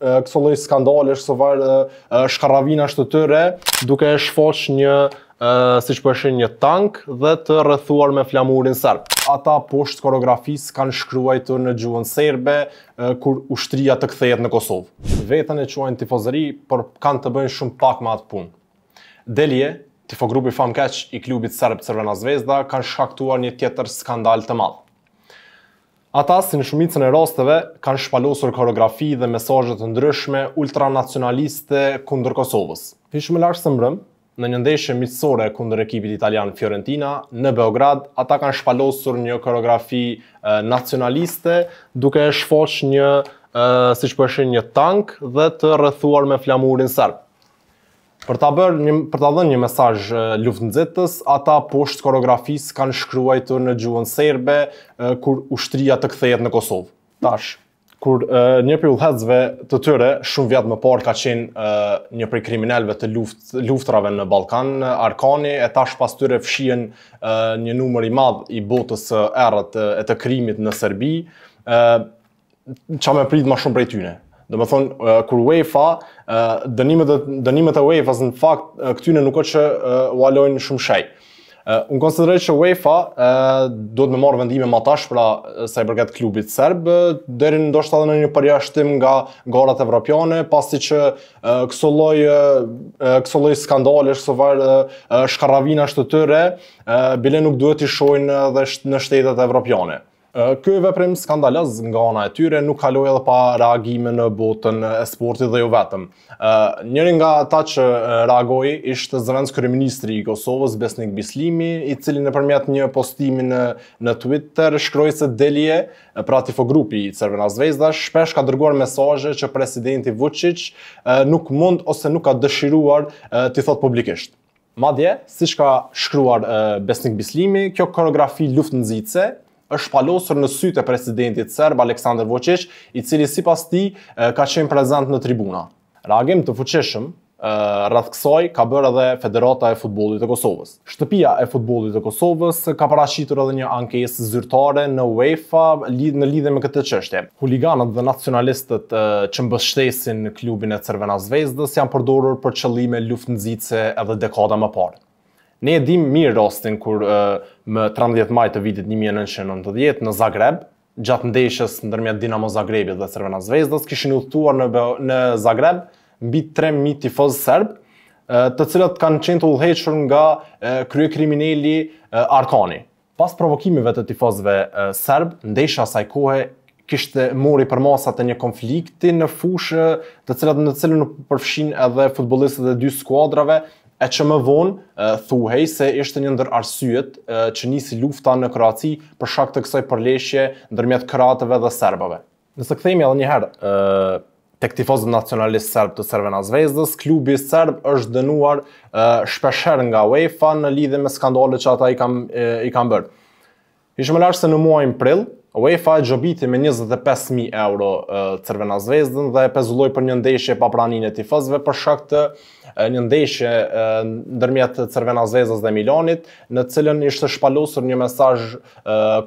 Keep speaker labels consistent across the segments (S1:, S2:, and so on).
S1: këso lloj skandalesh, këso var shkarravina të tyre, duke shfosh një siç po shën një tank dhe të rrethuar me flamurin serb. Ata posht koreografis kanë shkruajtur në gjuhën serbe kur ushtria të kthehet në Kosovë. Vetën e quajnë tifozëri, por kanë të bëjnë shumë pak me atë punë. Delje, tifogrupi famkeq i klubit serb Crvena Zvezda kanë shkaktuar një tjetër skandal të madh. Ata si në shumicën e rosteve kanë shpalosur koreografi dhe mesajët të ndryshme ultranacionaliste kundër Kosovës. Fishmë lartë së mbrëm, në një ndeshje mitësore kundër ekipit italian Fiorentina, në Beograd, ata kanë shpalosur një koreografi nacionaliste duke e shfoq një, si që përshin një tank dhe të rëthuar me flamurin sërbë. Për ta bërë një për ta dhënë një mesazh luftnxehtës, ata poshtë koreografis kanë shkruar në gjuhën serbe kur ushtria të kthehet në Kosovë. Tash kur një prej udhëzve të tyre shumë vjet më parë ka qenë e, një prej kriminalëve të luft, luftrave në Ballkan, Arkani, e tash pas tyre fshihen një numër i madh i botës së errët e të krimit në Serbi, ë çamë prit më shumë prej tyre. Dhe më thonë, uh, kur UEFA, uh, dënimet, dhe, dënimet e UEFA në fakt uh, këtyne nuk o që uh, shumë shaj. Uh, unë konsideroj që UEFA uh, do të me marrë vendime ma tash pra sa i përket klubit serb, uh, deri shtë ndoshta dhe në një përjashtim nga garat evropiane, pasi që uh, këso uh, skandale, këso var, uh, shkaravina shtë të tëre, uh, bile nuk duhet i shojnë dhe sh në shtetet evropiane. Ky veprim skandaloz nga ona e tyre nuk kaloi edhe pa reagime në botën e sportit dhe jo vetëm. Njëri nga ata që reagoi ishte zëvendës kryeministri i Kosovës Besnik Bislimi, i cili nëpërmjet një postimi në në Twitter shkroi se Delije, pra grupi i Cervena Zvezda, shpesh ka dërguar mesazhe që presidenti Vučić nuk mund ose nuk ka dëshiruar të thotë publikisht. Madje, si ka shkruar Besnik Bislimi, kjo koreografi luft nëzice, është palosur në sytë e presidentit serb Aleksandar Vučić, i cili sipas tij ka qenë prezant në tribuna. Reagim të fuqishëm rrath kësaj ka bërë edhe Federata e Futbollit të Kosovës. Shtëpia e Futbollit të Kosovës ka paraqitur edhe një ankesë zyrtare në UEFA lidh në lidhje me këtë çështje. Huliganët dhe nacionalistët që mbështesin klubin e Crvena Zvezdës janë përdorur për qëllime luftnzitëse edhe dekada më parë. Ne e dim mirë rostin kur uh, më 13 maj të vitit 1990 në Zagreb, gjatë ndeshës në dërmjet Dinamo Zagrebi dhe Servena Zvezdës, kishin ullëtuar në, në Zagreb mbi 3.000 tifozë sërbë, uh, të cilët kanë qenë të udhëhequr nga uh, krye krimineli uh, Arkani. Pas provokimive të tifozëve uh, sërbë, ndesha asaj kohë kishtë mori për masat e një konflikti në fushë, të cilat në cilën përfshin edhe futbolistët e dy skuadrave, e që më vonë thuhej se ishte një ndër arsyet që nisi lufta në Kroaci për shak të kësoj përleshje ndërmjet Kroatëve dhe Serbëve. Nëse këthejmë edhe njëherë të këtifozë nacionalist serb të Serbën Azvezdës, klubi serb është dënuar shpesher nga UEFA në lidhe me skandale që ata i kam, i kam bërë. Ishme lashtë se në muajnë prill, UEFA e gjobiti me 25.000 euro Cervena Zvezdën dhe e pezulloj për një ndeshje pa pranin e tifëzve për shak të një ndeshje ndërmjet Cervena Zvezës dhe Milanit, në cilën ishte shpalosur një mesaj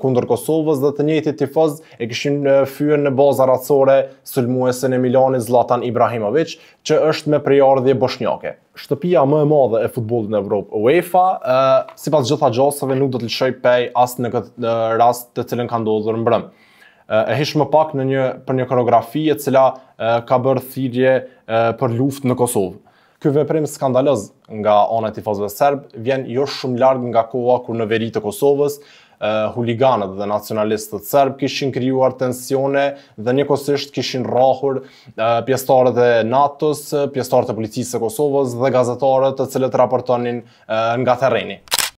S1: kundër Kosovës dhe të njëti tifëz e këshin fyën në baza ratësore sëlmuese në Milanit Zlatan Ibrahimovic, që është me priardhje boshnjake shtëpia më e madhe e futbollit në Evropë, UEFA, uh, sipas gjitha gjoseve nuk do të lëshoj pej as në këtë rast të cilën ka ndodhur në Brëm. Uh, e hish më pak në një për një koreografi e cila uh, ka bërë thirrje uh, për luftë në Kosovë. Ky veprim skandaloz nga ana e tifozëve serb vjen jo shumë larg nga koha kur në veri të Kosovës huliganët dhe nacionalistët serb kishin krijuar tensione dhe njëkosisht kishin rrahur pjesëtarët e NATO-s, pjesëtarët e policisë së Kosovës dhe gazetarët të cilët raportonin nga terreni.